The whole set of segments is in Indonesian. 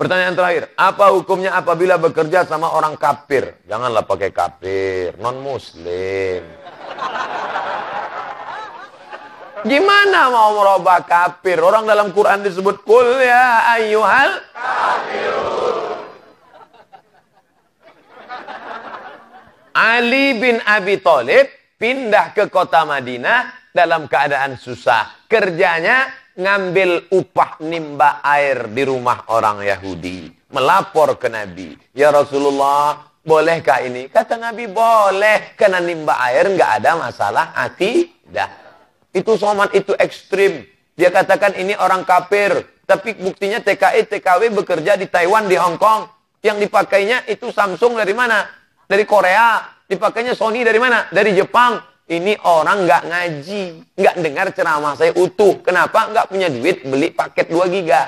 Pertanyaan terakhir, apa hukumnya apabila bekerja sama orang kafir? Janganlah pakai kafir, non-muslim. Gimana mau merubah kafir? Orang dalam Quran disebut kul ya ayyuhal Ali bin Abi Thalib pindah ke kota Madinah dalam keadaan susah. Kerjanya ngambil upah nimba air di rumah orang Yahudi. Melapor ke Nabi. Ya Rasulullah, bolehkah ini? Kata Nabi, boleh. Karena nimba air nggak ada masalah hati dah Itu somat, itu ekstrim. Dia katakan ini orang kafir. Tapi buktinya TKI, e, TKW bekerja di Taiwan, di Hong Kong. Yang dipakainya itu Samsung dari mana? Dari Korea. Dipakainya Sony dari mana? Dari Jepang. Ini orang nggak ngaji, nggak dengar ceramah saya utuh. Kenapa? Nggak punya duit beli paket 2 giga.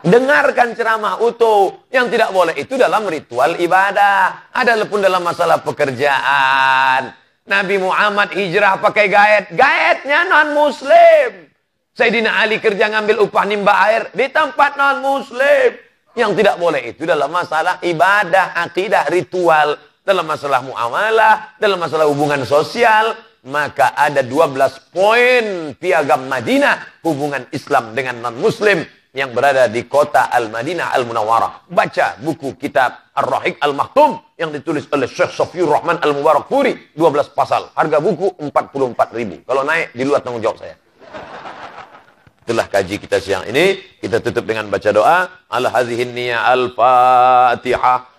Dengarkan ceramah utuh. Yang tidak boleh itu dalam ritual ibadah. Ada pun dalam masalah pekerjaan. Nabi Muhammad hijrah pakai gaet. Gaetnya non-muslim. Sayyidina Ali kerja ngambil upah nimba air di tempat non-muslim. Yang tidak boleh itu dalam masalah ibadah, akidah, ritual dalam masalah muamalah, dalam masalah hubungan sosial, maka ada 12 poin piagam Madinah hubungan Islam dengan non-muslim yang berada di kota Al-Madinah Al-Munawwarah. Baca buku kitab Ar-Rahik Al-Maktum yang ditulis oleh Syekh Sofiur Rahman Al-Mubarak Puri. 12 pasal. Harga buku 44 ribu. Kalau naik, di luar tanggung jawab saya. Itulah kaji kita siang ini. Kita tutup dengan baca doa. Al-Hazihin Al-Fatihah.